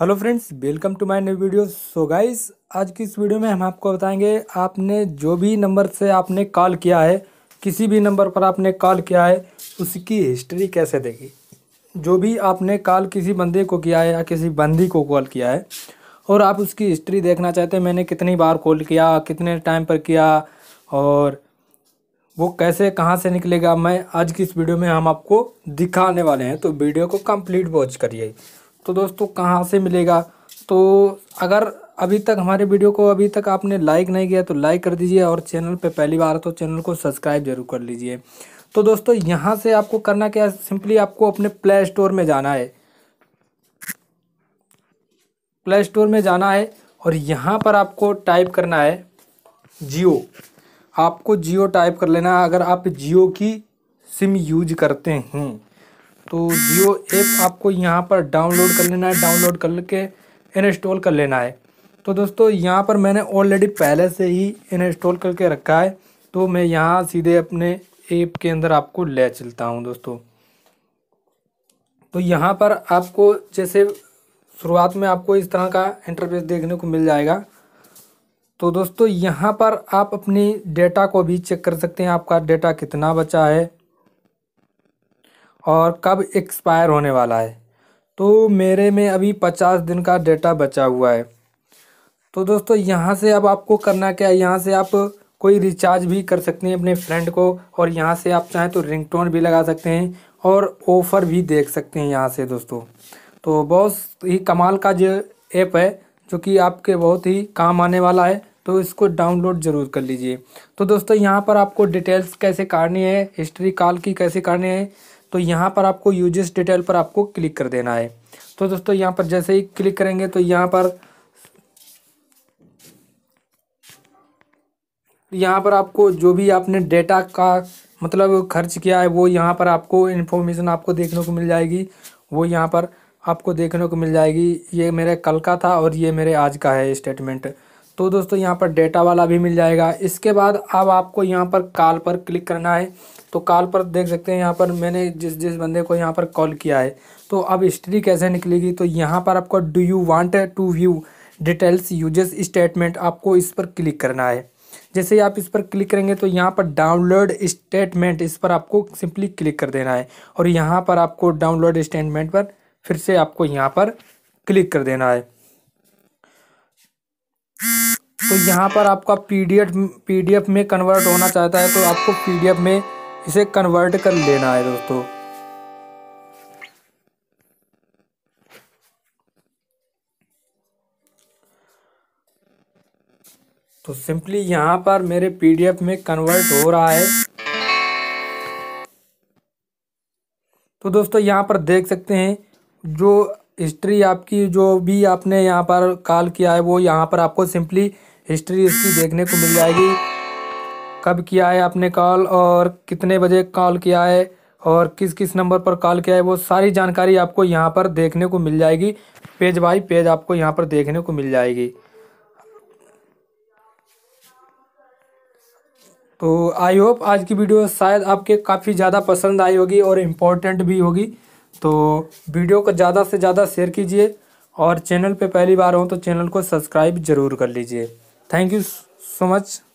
hello friends welcome to my new video so guys आज की इस वीडियो में हम आपको बताएंगे आपने जो भी नंबर से आपने कॉल किया है किसी भी नंबर पर आपने कॉल किया है उसकी हिस्ट्री कैसे देगी जो भी आपने कॉल किसी बंदे को किया है या किसी बंदी को कॉल किया है और आप उसकी हिस्ट्री देखना चाहते हैं मैंने कितनी बार कॉल किया कितने टाइम पर किया और वो कैसे कहाँ से निकलेगा मैं आज की इस वीडियो में हम आपको दिखाने वाले हैं तो वीडियो को कम्प्लीट वॉच करिए तो दोस्तों कहाँ से मिलेगा तो अगर अभी तक हमारे वीडियो को अभी तक आपने लाइक नहीं किया तो लाइक कर दीजिए और चैनल पे पहली बार तो चैनल को सब्सक्राइब जरूर कर लीजिए तो दोस्तों यहाँ से आपको करना क्या है सिंपली आपको अपने प्ले स्टोर में जाना है प्ले स्टोर में जाना है और यहाँ पर आपको टाइप करना है जियो आपको जियो टाइप कर लेना है अगर आप जियो की सिम यूज करते हैं तो जियो ऐप आपको यहाँ पर डाउनलोड कर लेना है डाउनलोड करके इंस्टॉल कर लेना है तो दोस्तों यहाँ पर मैंने ऑलरेडी पहले से ही इंस्टॉल करके रखा है तो मैं यहाँ सीधे अपने ऐप के अंदर आपको ले चलता हूँ दोस्तों तो यहाँ पर आपको जैसे शुरुआत में आपको इस तरह का इंटरफेस देखने को मिल जाएगा तो दोस्तों यहाँ पर आप अपनी डेटा को भी चेक कर सकते हैं आपका डेटा कितना बचा है और कब एक्सपायर होने वाला है तो मेरे में अभी पचास दिन का डेटा बचा हुआ है तो दोस्तों यहाँ से अब आपको करना क्या है यहाँ से आप कोई रिचार्ज भी कर सकते हैं अपने फ्रेंड को और यहाँ से आप चाहें तो रिंगटोन भी लगा सकते हैं और ऑफ़र भी देख सकते हैं यहाँ से दोस्तों तो बहुत ही कमाल का जो ऐप है जो कि आपके बहुत ही काम आने वाला है तो इसको डाउनलोड ज़रूर कर लीजिए तो दोस्तों यहाँ पर आपको डिटेल्स कैसे काटनी है हिस्ट्री कॉल की कैसे करनी है तो यहाँ पर आपको यूजेस डिटेल पर आपको क्लिक कर देना है तो दोस्तों यहाँ पर जैसे ही क्लिक करेंगे तो यहाँ पर यहाँ पर आपको जो भी आपने डेटा का मतलब खर्च किया है वो यहाँ पर आपको इन्फॉर्मेशन आपको देखने को मिल जाएगी वो यहाँ पर आपको देखने को मिल जाएगी ये मेरे कल का था और ये मेरे आज का है स्टेटमेंट तो दोस्तों यहाँ पर डेटा वाला भी मिल जाएगा इसके बाद अब आपको यहाँ पर कॉल पर क्लिक करना है तो कॉल पर देख सकते हैं यहाँ पर मैंने जिस जिस बंदे को यहाँ पर कॉल किया है तो अब हिस्ट्री कैसे निकलेगी तो यहाँ पर आपको do you want to view details यूजेस स्टेटमेंट आपको इस पर क्लिक करना है जैसे ही आप इस पर क्लिक करेंगे तो यहाँ पर डाउनलोड स्टेटमेंट इस पर आपको सिंपली क्लिक कर देना है और यहाँ पर आपको डाउनलोड स्टेटमेंट पर फिर से आपको यहाँ पर क्लिक कर देना है तो यहाँ पर आपका पीडीएफ पीडीएफ में कन्वर्ट होना चाहता है तो आपको पीडीएफ में इसे कन्वर्ट कर लेना है दोस्तों तो सिंपली यहाँ पर मेरे पीडीएफ में कन्वर्ट हो रहा है तो दोस्तों यहाँ पर देख सकते हैं जो हिस्ट्री आपकी जो भी आपने यहाँ पर कॉल किया है वो यहाँ पर आपको सिंपली हिस्ट्री इसकी देखने को मिल जाएगी कब किया है आपने कॉल और कितने बजे कॉल किया है और किस किस नंबर पर कॉल किया है वो सारी जानकारी आपको यहाँ पर देखने को मिल जाएगी पेज बाई पेज आपको यहाँ पर देखने को मिल जाएगी तो आई होप आज की वीडियो शायद आपके काफ़ी ज़्यादा पसंद आई होगी और इम्पोर्टेंट भी होगी तो वीडियो को ज़्यादा से ज़्यादा शेयर कीजिए और चैनल पे पहली बार हो तो चैनल को सब्सक्राइब ज़रूर कर लीजिए thank you so much